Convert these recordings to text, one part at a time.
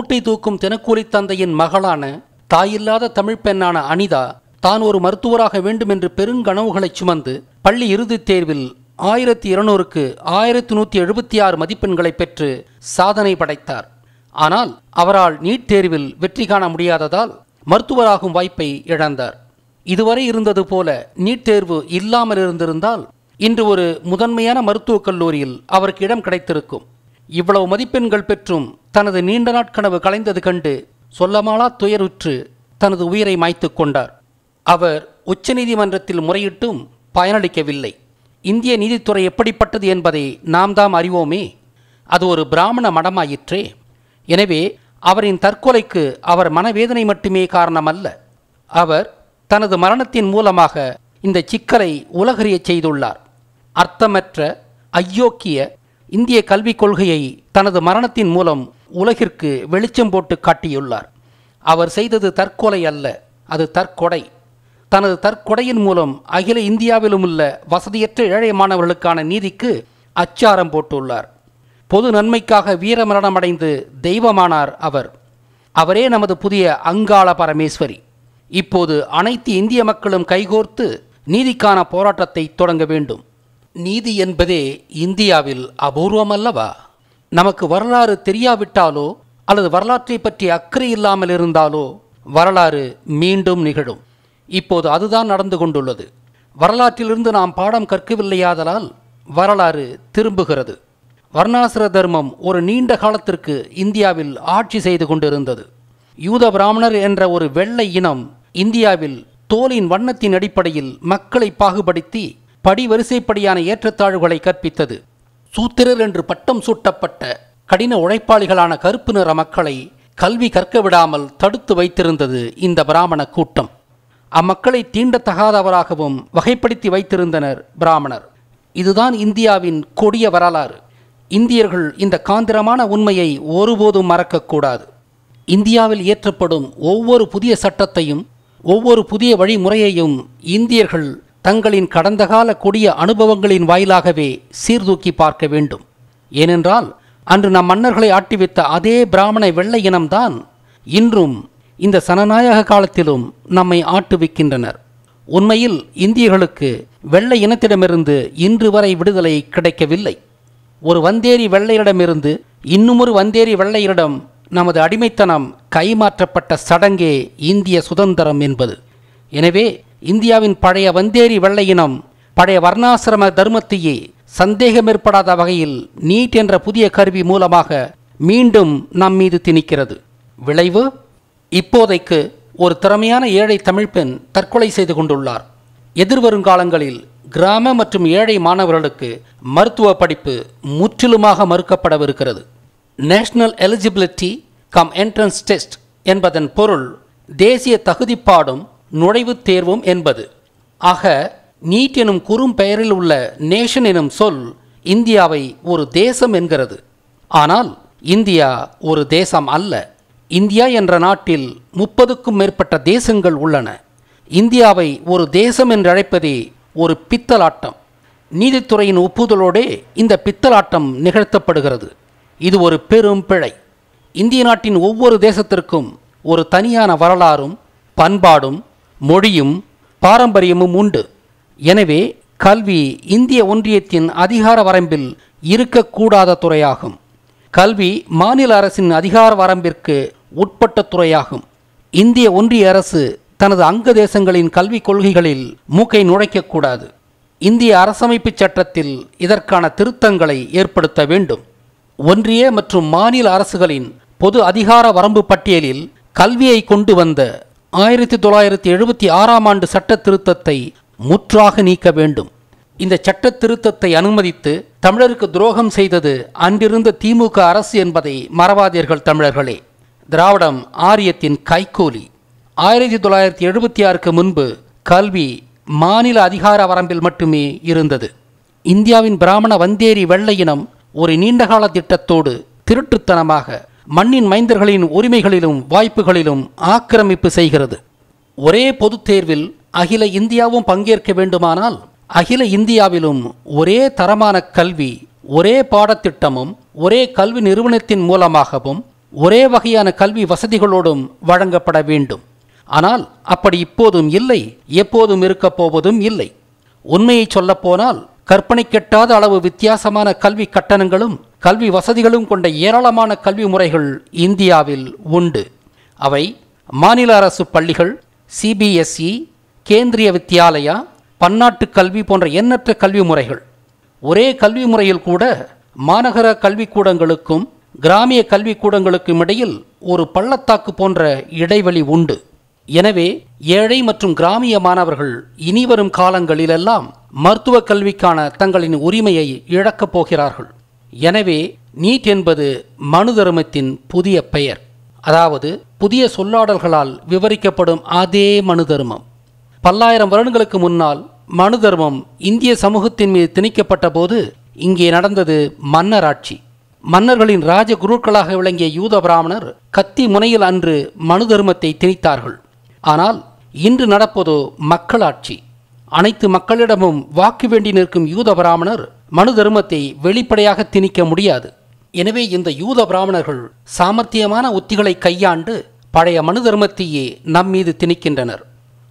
மூட்டை தூக்கும் தினக்கூலி தந்தையின் மகளான தாயில்லாத தமிழ் பெண்ணான அனிதா தான் ஒரு மருத்துவராக வேண்டும் என்று பெருங்கனவுகளை சுமந்து பள்ளி இறுதித் தேர்வில் ஆயிரத்தி இருநூறுக்கு ஆயிரத்தி நூற்றி எழுபத்தி ஆறு மதிப்பெண்களை பெற்று சாதனை படைத்தார் ஆனால் அவரால் நீட் தேர்வில் வெற்றி காண முடியாததால் மருத்துவராகும் வாய்ப்பை இழந்தார் இதுவரை இருந்தது போல நீட் தேர்வு இல்லாமல் இருந்திருந்தால் இன்று ஒரு முதன்மையான மருத்துவக் கல்லூரியில் அவருக்கு இடம் கிடைத்திருக்கும் இவ்வளவு மதிப்பெண்கள் பெற்றும் தனது நீண்ட நாட்கனவு கலைந்தது கண்டு சொல்லமாலா துயருற்று தனது உயிரை மாய்த்து கொண்டார் அவர் உச்சநீதிமன்றத்தில் முறையிட்டும் பயனளிக்கவில்லை இந்திய நீதித்துறை எப்படிப்பட்டது என்பதை நாம் தாம் அறிவோமே அது ஒரு பிராமண மடமாயிற்றே எனவே அவரின் தற்கொலைக்கு அவர் மனவேதனை மட்டுமே காரணமல்ல அவர் தனது மரணத்தின் மூலமாக இந்த சிக்கலை உலகறிய செய்துள்ளார் அர்த்தமற்ற அயோக்கிய இந்திய கல்விக் கொள்கையை தனது மரணத்தின் மூலம் உலகிற்கு வெளிச்சம் போட்டு காட்டியுள்ளார் அவர் செய்தது தற்கொலை அல்ல அது தற்கொடை தனது தற்கொடையின் மூலம் அகில இந்தியாவிலும் உள்ள வசதியற்ற ஏழை மாணவர்களுக்கான நீதிக்கு அச்சாரம் போட்டுள்ளார் பொது நன்மைக்காக வீரமரணம் அடைந்து தெய்வமானார் அவர் அவரே நமது புதிய அங்காள பரமேஸ்வரி இப்போது அனைத்து இந்திய மக்களும் கைகோர்த்து நீதிக்கான போராட்டத்தை தொடங்க வேண்டும் நீதி என்பதே இந்தியாவில் அபூர்வமல்லவா நமக்கு வரலாறு தெரியாவிட்டாலோ அல்லது வரலாற்றை பற்றி அக்கறை இல்லாமல் இருந்தாலோ வரலாறு மீண்டும் நிகழும் இப்போது அதுதான் நடந்து கொண்டுள்ளது வரலாற்றிலிருந்து நாம் பாடம் கற்கவில்லையாதலால் வரலாறு திரும்புகிறது வர்ணாசிர தர்மம் ஒரு நீண்ட காலத்திற்கு இந்தியாவில் ஆட்சி செய்து கொண்டிருந்தது யூத பிராமணர் என்ற ஒரு வெள்ளை இனம் இந்தியாவில் தோலின் வண்ணத்தின் அடிப்படையில் மக்களை பாகுபடுத்தி படி வரிசைப்படியான ஏற்றத்தாழ்வுகளை கற்பித்தது சூத்திரர் என்று பட்டம் சூட்டப்பட்ட கடின உழைப்பாளிகளான கருப்பு நிற மக்களை கல்வி கற்க விடாமல் தடுத்து வைத்திருந்தது இந்த பிராமண கூட்டம் அம்மக்களை தீண்டத்தகாதவராகவும் வகைப்படுத்தி வைத்திருந்தனர் பிராமணர் இதுதான் இந்தியாவின் கொடிய வரலாறு இந்தியர்கள் இந்த காந்திரமான உண்மையை ஒருபோதும் மறக்கக்கூடாது இந்தியாவில் இயற்றப்படும் ஒவ்வொரு புதிய சட்டத்தையும் ஒவ்வொரு புதிய வழிமுறையையும் இந்தியர்கள் தங்களின் கடந்த கால கொடிய அனுபவங்களின் வாயிலாகவே சீர்தூக்கி பார்க்க வேண்டும் ஏனென்றால் அன்று நம் மன்னர்களை ஆட்டி வைத்த அதே பிராமண வெள்ளை இனம்தான் இன்றும் இந்த சனநாயக காலத்திலும் நம்மை ஆட்டுவிக்கின்றனர் உண்மையில் இந்தியர்களுக்கு வெள்ளை இனத்திடமிருந்து இன்று வரை விடுதலை கிடைக்கவில்லை ஒரு வந்தேரி வெள்ளையரிடமிருந்து இன்னுமொரு வந்தேரி வெள்ளையரிடம் நமது அடிமைத்தனம் கைமாற்றப்பட்ட சடங்கே இந்திய சுதந்திரம் என்பது எனவே இந்தியாவின் பழைய வந்தேரி வெள்ளையினம் பழைய வர்ணாசிரம தர்மத்தையே சந்தேகமேற்படாத வகையில் நீட் என்ற புதிய கருவி மூலமாக மீண்டும் நம் மீது திணிக்கிறது விளைவு இப்போதைக்கு ஒரு திறமையான ஏழை தமிழ் பெண் தற்கொலை செய்து கொண்டுள்ளார் எதிர்வருங்காலங்களில் கிராம மற்றும் ஏழை மாணவர்களுக்கு மருத்துவ படிப்பு முற்றிலுமாக மறுக்கப்படவிருக்கிறது national eligibility cum entrance test என்பதன் பொருள் தேசிய தகுதிப்பாடும் நுழைவுத் தேர்வும் என்பது ஆக நீட் எனும் குறும் பெயரில் உள்ள நேஷன் எனும் சொல் இந்தியாவை ஒரு தேசம் என்கிறது ஆனால் இந்தியா ஒரு தேசம் அல்ல இந்தியா என்ற நாட்டில் முப்பதுக்கும் மேற்பட்ட தேசங்கள் உள்ளன இந்தியாவை ஒரு தேசம் என்று அழைப்பதே ஒரு பித்தலாட்டம் நீதித்துறையின் ஒப்புதலோடே இந்த பித்தலாட்டம் நிகழ்த்தப்படுகிறது இது ஒரு பெரும் பிழை இந்திய நாட்டின் ஒவ்வொரு தேசத்திற்கும் ஒரு தனியான வரலாறும் பண்பாடும் மொழியும் பாரம்பரியமும் உண்டு எனவே கல்வி இந்திய ஒன்றியத்தின் அதிகார வரம்பில் இருக்கக்கூடாத துறையாகும் கல்வி மாநில அரசின் அதிகார வரம்பிற்கு உட்பட்ட துறையாகும் இந்திய ஒன்றிய அரசு தனது அங்க தேசங்களின் கல்விக் கொள்கைகளில் மூக்கை நுழைக்கக்கூடாது இந்திய அரசமைப்பு சட்டத்தில் இதற்கான திருத்தங்களை ஏற்படுத்த வேண்டும் ஒன்றிய மற்றும் மாநில அரசுகளின் பொது அதிகார வரம்பு பட்டியலில் கல்வியை கொண்டு வந்த ஆயிரத்தி தொள்ளாயிரத்தி எழுபத்தி ஆறாம் ஆண்டு சட்ட திருத்தத்தை முற்றாக நீக்க வேண்டும் இந்த சட்ட திருத்தத்தை அனுமதித்து தமிழருக்கு துரோகம் செய்தது அன்றிருந்த திமுக அரசு என்பதை மறவாதீர்கள் தமிழர்களே திராவிடம் ஆரியத்தின் கைகூலி ஆயிரத்தி தொள்ளாயிரத்தி எழுபத்தி ஆறுக்கு முன்பு கல்வி மாநில அதிகார வரம்பில் மட்டுமே இருந்தது இந்தியாவின் பிராமண வந்தேரி வெள்ளை இனம் ஒரு நீண்டகால திட்டத்தோடு திருட்டுத்தனமாக மண்ணின் மைந்தர்களின் உரிமைகளிலும் வாய்ப்புகளிலும் ஆக்கிரமிப்பு செய்கிறது ஒரே பொதுத் தேர்வில் அகில இந்தியாவும் பங்கேற்க வேண்டுமானால் அகில இந்தியாவிலும் ஒரே தரமான கல்வி ஒரே பாடத்திட்டமும் ஒரே கல்வி நிறுவனத்தின் மூலமாகவும் ஒரே வகையான கல்வி வசதிகளோடும் வழங்கப்பட வேண்டும் ஆனால் அப்படி இப்போதும் இல்லை எப்போதும் இருக்கப் போவதும் இல்லை உண்மையை சொல்லப்போனால் கற்பனை கெட்டாத அளவு வித்தியாசமான கல்வி கட்டணங்களும் கல்வி வசதிகளும் கொண்ட ஏராளமான கல்வி முறைகள் இந்தியாவில் உண்டு அவை மாநில அரசு பள்ளிகள் சிபிஎஸ்இ e, கேந்திரிய வித்யாலயா பன்னாட்டு கல்வி போன்ற எண்ணற்ற கல்வி முறைகள் ஒரே கல்வி முறையில் கூட மாநகர கல்விக்கூடங்களுக்கும் கிராமிய கல்விக்கூடங்களுக்கும் இடையில் ஒரு பள்ளத்தாக்கு போன்ற இடைவெளி உண்டு எனவே ஏழை மற்றும் கிராமிய மாணவர்கள் இனிவரும் காலங்களிலெல்லாம் மருத்துவ கல்விக்கான தங்களின் உரிமையை இழக்கப் போகிறார்கள் எனவே நீட் என்பது மனு தர்மத்தின் புதிய பெயர் அதாவது புதிய சொல்லாடல்களால் விவரிக்கப்படும் அதே மனு தர்மம் பல்லாயிரம் வருடங்களுக்கு முன்னால் மனு தர்மம் இந்திய சமூகத்தின் மீது திணிக்கப்பட்ட போது இங்கே நடந்தது மன்னர் ஆட்சி மன்னர்களின் குருக்களாக விளங்கிய யூத பிராமணர் கத்தி முனையில் அன்று மனு தர்மத்தை திணித்தார்கள் ஆனால் இன்று நடப்பதோ மக்களாட்சி அனைத்து மக்களிடமும் வாக்கு வேண்டி நிற்கும் யூத பிராமணர் மனு தர்மத்தை வெளிப்படையாக திணிக்க முடியாது எனவே இந்த யூத பிராமணர்கள் சாமர்த்தியமான உத்திகளை கையாண்டு பழைய மனு தர்மத்தையே நம் மீது திணிக்கின்றனர்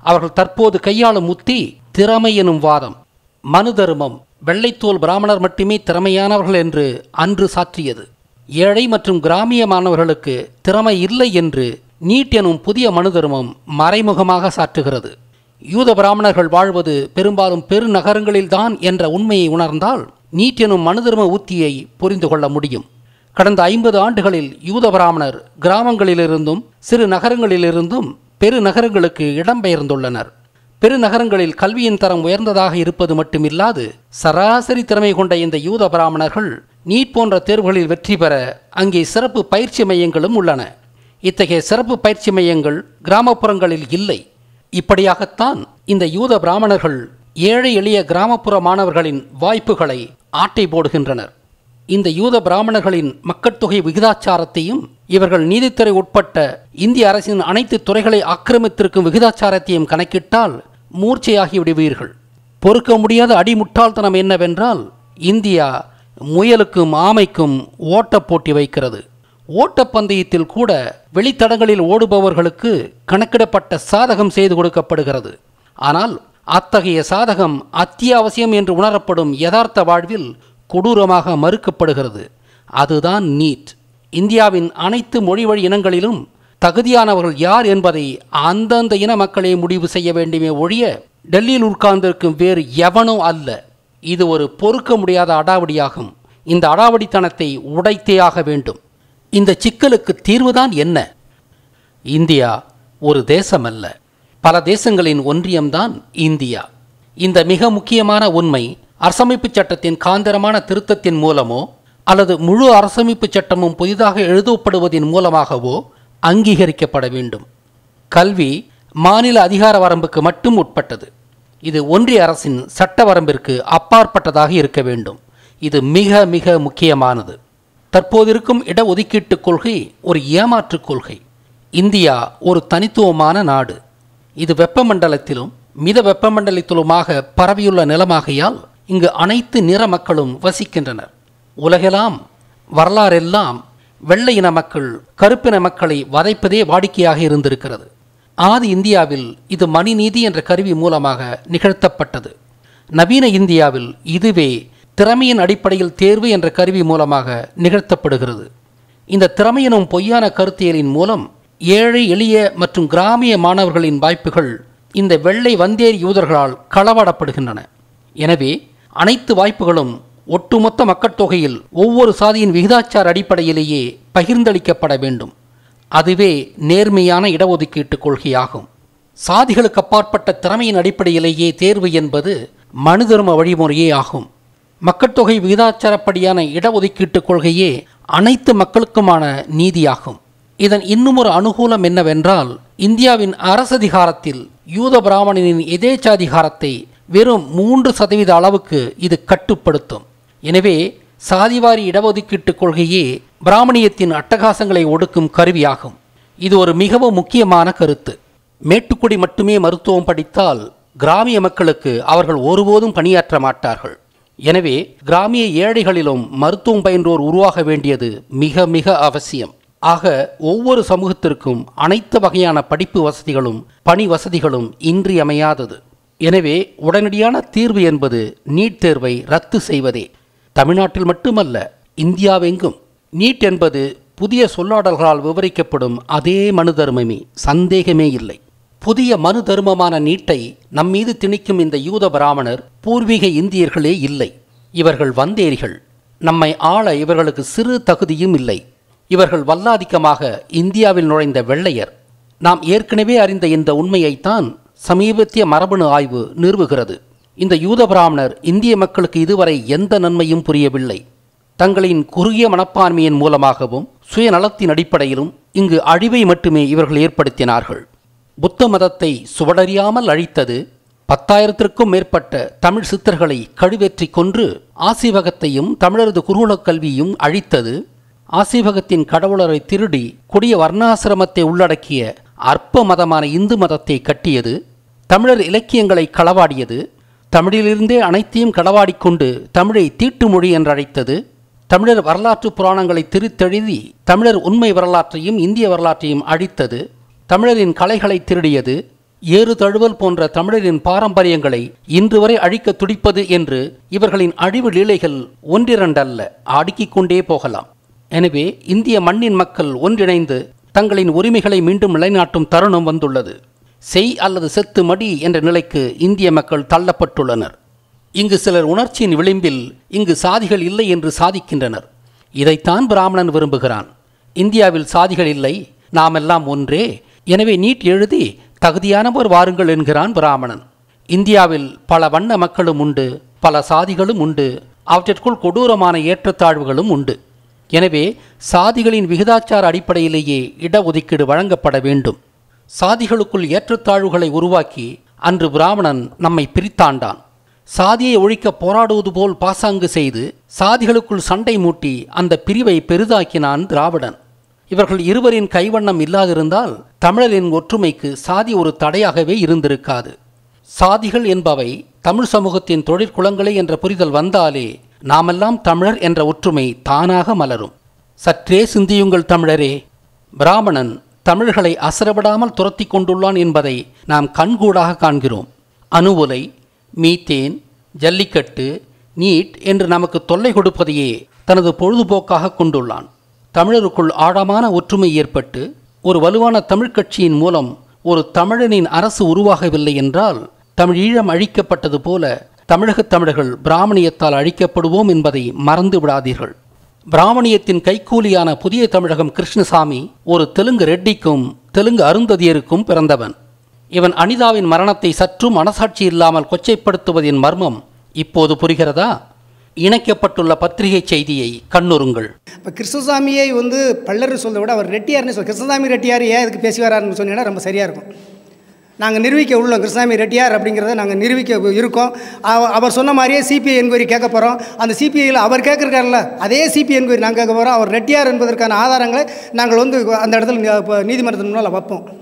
அவர்கள் தற்போது கையாளும் உத்தி திறமை எனும் வாதம் மனு தர்மம் வெள்ளைத்தோல் பிராமணர் மட்டுமே திறமையானவர்கள் என்று அன்று சாற்றியது ஏழை மற்றும் கிராமிய மாணவர்களுக்கு திறமை இல்லை என்று நீட் எனும் புதிய மனு தர்மம் மறைமுகமாக சாற்றுகிறது யூத பிராமணர்கள் வாழ்வது பெரும்பாலும் பெருநகரங்களில்தான் என்ற உண்மையை உணர்ந்தால் நீட் எனும் மனுதர்ம ஊத்தியை புரிந்து கொள்ள முடியும் கடந்த ஐம்பது ஆண்டுகளில் யூத பிராமணர் கிராமங்களிலிருந்தும் சிறு நகரங்களிலிருந்தும் பெருநகரங்களுக்கு இடம்பெயர்ந்துள்ளனர் பெருநகரங்களில் கல்வியின் தரம் உயர்ந்ததாக இருப்பது மட்டுமில்லாது சராசரி திறமை கொண்ட இந்த யூத பிராமணர்கள் நீட் போன்ற தேர்வுகளில் வெற்றி பெற அங்கே சிறப்பு பயிற்சி மையங்களும் உள்ளன இத்தகைய சிறப்பு பயிற்சி மையங்கள் கிராமப்புறங்களில் இல்லை இப்படியாகத்தான் இந்த யூத பிராமணர்கள் ஏழை எளிய கிராமப்புற மாணவர்களின் வாய்ப்புகளை ஆட்டை போடுகின்றனர் இந்த யூத பிராமணர்களின் மக்கட்தொகை விகிதாச்சாரத்தையும் இவர்கள் நீதித்துறை உட்பட்ட இந்திய அரசின் அனைத்து துறைகளை ஆக்கிரமித்திருக்கும் விகிதாச்சாரத்தையும் கணக்கிட்டால் மூர்ச்சையாகி விடுவீர்கள் பொறுக்க முடியாத அடிமுட்டாள்தனம் என்னவென்றால் இந்தியா முயலுக்கும் ஆமைக்கும் போட்டி வைக்கிறது ஓட்டப்பந்தயத்தில் கூட வெளித்தடங்களில் ஓடுபவர்களுக்கு கணக்கிடப்பட்ட சாதகம் செய்து கொடுக்கப்படுகிறது ஆனால் அத்தகைய சாதகம் அத்தியாவசியம் என்று உணரப்படும் யதார்த்த வாழ்வில் கொடூரமாக மறுக்கப்படுகிறது அதுதான் நீட் இந்தியாவின் அனைத்து மொழி வழி இனங்களிலும் தகுதியானவர்கள் யார் என்பதை அந்தந்த இன மக்களே முடிவு செய்ய வேண்டுமே ஒழிய டெல்லியில் உட்கார்ந்திருக்கும் வேறு எவனோ அல்ல இது ஒரு பொறுக்க முடியாத அடாவடியாகும் இந்த அடாவடித்தனத்தை உடைத்தே ஆக வேண்டும் இந்த சிக்கலுக்கு தீர்வுதான் என்ன இந்தியா ஒரு தேசமல்ல பல தேசங்களின் ஒன்றியம்தான் இந்தியா இந்த மிக முக்கியமான உண்மை அரசமைப்பு சட்டத்தின் காந்தரமான திருத்தத்தின் மூலமோ அல்லது முழு அரசமைப்பு சட்டமும் புதிதாக எழுதப்படுவதன் மூலமாகவோ அங்கீகரிக்கப்பட வேண்டும் கல்வி மாநில அதிகார வரம்புக்கு மட்டும் உட்பட்டது இது ஒன்றிய அரசின் சட்ட வரம்பிற்கு அப்பாற்பட்டதாக இருக்க வேண்டும் இது மிக மிக முக்கியமானது தற்போதிருக்கும் இடஒதுக்கீட்டு கொள்கை ஒரு ஏமாற்றுக் கொள்கை இந்தியா ஒரு தனித்துவமான நாடு இது வெப்பமண்டலத்திலும் மித வெப்பமண்டலத்திலுமாக பரவியுள்ள நிலமாகையால் இங்கு அனைத்து நிற மக்களும் வசிக்கின்றனர் உலகெல்லாம் வரலாறெல்லாம் வெள்ளை இன மக்கள் கருப்பின மக்களை வதைப்பதே வாடிக்கையாக இருந்திருக்கிறது ஆதி இந்தியாவில் இது மணிநீதி என்ற கருவி மூலமாக நிகழ்த்தப்பட்டது நவீன இந்தியாவில் இதுவே திறமையின் அடிப்படையில் தேர்வு என்ற கருவி மூலமாக நிகழ்த்தப்படுகிறது இந்த திறமையினும் பொய்யான கருத்தியலின் மூலம் ஏழை எளிய மற்றும் கிராமிய மாணவர்களின் வாய்ப்புகள் இந்த வெள்ளை வந்தேர் யூதர்களால் களவாடப்படுகின்றன எனவே அனைத்து வாய்ப்புகளும் ஒட்டுமொத்த மக்கட்தொகையில் ஒவ்வொரு சாதியின் விகிதாச்சார அடிப்படையிலேயே பகிர்ந்தளிக்கப்பட வேண்டும் அதுவே நேர்மையான இடஒதுக்கீட்டு கொள்கையாகும் சாதிகளுக்கு அப்பாற்பட்ட திறமையின் அடிப்படையிலேயே தேர்வு என்பது மனுதர்ம வழிமுறையே ஆகும் மக்கட்தொகை விகிதாச்சாரப்படியான இடஒதுக்கீட்டுக் கொள்கையே அனைத்து மக்களுக்குமான நீதியாகும் இதன் இன்னுமொரு அனுகூலம் என்னவென்றால் இந்தியாவின் அரசதிகாரத்தில் யூத பிராமணனின் எதேச்சாதிகாரத்தை வெறும் மூன்று சதவீத அளவுக்கு இது கட்டுப்படுத்தும் எனவே சாதிவாரி இடஒதுக்கீட்டுக் கொள்கையே பிராமணியத்தின் அட்டகாசங்களை ஒடுக்கும் கருவியாகும் இது ஒரு மிகவும் முக்கியமான கருத்து மேட்டுக்குடி மட்டுமே மருத்துவம் படித்தால் கிராமிய மக்களுக்கு அவர்கள் ஒருபோதும் பணியாற்ற மாட்டார்கள் எனவே கிராமிய ஏழைகளிலும் மருத்துவம் பயின்றோர் உருவாக வேண்டியது மிக மிக அவசியம் ஆக ஒவ்வொரு சமூகத்திற்கும் அனைத்து வகையான படிப்பு வசதிகளும் பணி வசதிகளும் இன்றியமையாதது எனவே உடனடியான தீர்வு என்பது நீட் தேர்வை ரத்து செய்வதே தமிழ்நாட்டில் மட்டுமல்ல இந்தியாவெங்கும் நீட் என்பது புதிய சொல்லாடல்களால் விவரிக்கப்படும் அதே மனு தர்மமே சந்தேகமே இல்லை புதிய மனு தர்மமான நீட்டை நம்மீது திணிக்கும் இந்த யூத பிராமணர் பூர்வீக இந்தியர்களே இல்லை இவர்கள் வந்தேரிகள் நம்மை ஆள இவர்களுக்கு சிறு தகுதியும் இல்லை இவர்கள் வல்லாதிக்கமாக இந்தியாவில் நுழைந்த வெள்ளையர் நாம் ஏற்கனவே அறிந்த இந்த உண்மையைத்தான் சமீபத்திய மரபணு ஆய்வு நிறுவுகிறது இந்த யூத பிராமணர் இந்திய மக்களுக்கு இதுவரை எந்த நன்மையும் புரியவில்லை தங்களின் குறுகிய மனப்பான்மையின் மூலமாகவும் சுயநலத்தின் அடிப்படையிலும் இங்கு அழிவை மட்டுமே இவர்கள் ஏற்படுத்தினார்கள் புத்த மதத்தை சுவடறியாமல் அழித்தது பத்தாயிரத்திற்கும் மேற்பட்ட தமிழ் சித்தர்களை கழுவேற்றி கொன்று ஆசீவகத்தையும் தமிழரது குருகுலக் கல்வியும் அழித்தது ஆசீவகத்தின் கடவுளரை திருடி கொடிய வர்ணாசிரமத்தை உள்ளடக்கிய அற்ப மதமான இந்து மதத்தை கட்டியது தமிழர் இலக்கியங்களை களவாடியது தமிழிலிருந்தே அனைத்தையும் களவாடிக்கொண்டு தமிழை தீட்டு மொழி என்றழைத்தது தமிழர் வரலாற்று புராணங்களை திருத்தெழுதி தமிழர் உண்மை வரலாற்றையும் இந்திய வரலாற்றையும் அழித்தது தமிழரின் கலைகளை திருடியது ஏறு தழுவல் போன்ற தமிழரின் பாரம்பரியங்களை இன்று வரை அழிக்க துடிப்பது என்று இவர்களின் அழிவு லீலைகள் ஒன்றிரண்டல்ல அடுக்கிக் கொண்டே போகலாம் எனவே இந்திய மண்ணின் மக்கள் ஒன்றிணைந்து தங்களின் உரிமைகளை மீண்டும் நிலைநாட்டும் தருணம் வந்துள்ளது செய் அல்லது செத்து மடி என்ற நிலைக்கு இந்திய மக்கள் தள்ளப்பட்டுள்ளனர் இங்கு சிலர் உணர்ச்சியின் விளிம்பில் இங்கு சாதிகள் இல்லை என்று சாதிக்கின்றனர் இதைத்தான் பிராமணன் விரும்புகிறான் இந்தியாவில் சாதிகள் இல்லை நாமெல்லாம் ஒன்றே எனவே நீட் எழுதி தகுதியானவர் வாருங்கள் என்கிறான் பிராமணன் இந்தியாவில் பல வண்ண மக்களும் உண்டு பல சாதிகளும் உண்டு அவற்றிற்குள் கொடூரமான ஏற்றத்தாழ்வுகளும் உண்டு எனவே சாதிகளின் விகிதாச்சார அடிப்படையிலேயே இடஒதுக்கீடு வழங்கப்பட வேண்டும் சாதிகளுக்குள் ஏற்றத்தாழ்வுகளை உருவாக்கி அன்று பிராமணன் நம்மை பிரித்தாண்டான் சாதியை ஒழிக்க போராடுவது போல் பாசாங்கு செய்து சாதிகளுக்குள் சண்டை மூட்டி அந்த பிரிவை பெரிதாக்கினான் திராவிடன் இவர்கள் இருவரின் கைவண்ணம் இல்லாதிருந்தால் தமிழரின் ஒற்றுமைக்கு சாதி ஒரு தடையாகவே இருந்திருக்காது சாதிகள் என்பவை தமிழ் சமூகத்தின் தொழிற்குளங்களே என்ற புரிதல் வந்தாலே நாமெல்லாம் தமிழர் என்ற ஒற்றுமை தானாக மலரும் சற்றே சிந்தியுங்கள் தமிழரே பிராமணன் தமிழர்களை அசரவிடாமல் துரத்தி கொண்டுள்ளான் என்பதை நாம் கண்கூடாக காண்கிறோம் அணு உலை மீத்தேன் ஜல்லிக்கட்டு நீட் என்று நமக்கு தொல்லை கொடுப்பதையே தனது பொழுதுபோக்காக கொண்டுள்ளான் தமிழருக்குள் ஆழமான ஒற்றுமை ஏற்பட்டு ஒரு வலுவான தமிழ் கட்சியின் மூலம் ஒரு தமிழனின் அரசு உருவாகவில்லை என்றால் தமிழீழம் அழிக்கப்பட்டது போல தமிழக தமிழர்கள் பிராமணியத்தால் அழிக்கப்படுவோம் என்பதை மறந்து விடாதீர்கள் பிராமணியத்தின் கைக்கூலியான புதிய தமிழகம் கிருஷ்ணசாமி ஒரு தெலுங்கு ரெட்டிக்கும் தெலுங்கு அருந்ததியருக்கும் பிறந்தவன் இவன் அனிதாவின் மரணத்தை சற்றும் மனசாட்சி இல்லாமல் கொச்சைப்படுத்துவதின் மர்மம் இப்போது புரிகிறதா இணைக்கப்பட்டுள்ள பத்திரிகை செய்தியை கண்ணுறுங்கள் இப்போ கிருஷ்ணசாமியை வந்து பல்லர் சொல்ல விட அவர் ரெட்டியார்னு சொல் கிருஷ்ணசாமி ரெட்டியார் ஏன் இதுக்கு பேசி வராருன்னு சொன்னீங்கன்னா ரொம்ப சரியாக இருக்கும் நாங்கள் நிரூபிக்க உள்ளோம் கிருஷ்ணசாமி ரெட்டியார் அப்படிங்கிறத நாங்கள் நிரூபிக்க இருக்கோம் அவர் சொன்ன மாதிரியே சிபிஐ என்கொயரி கேட்க போகிறோம் அந்த சிபிஐயில் அவர் கேட்குறாருல்ல அதே சிபிஐ என்கொயரி நாங்கள் கேட்க போகிறோம் அவர் ரெட்டியார் என்பதற்கான ஆதாரங்களை நாங்கள் வந்து அந்த இடத்துல நீதிமன்றத்தின் முன்னால் வைப்போம்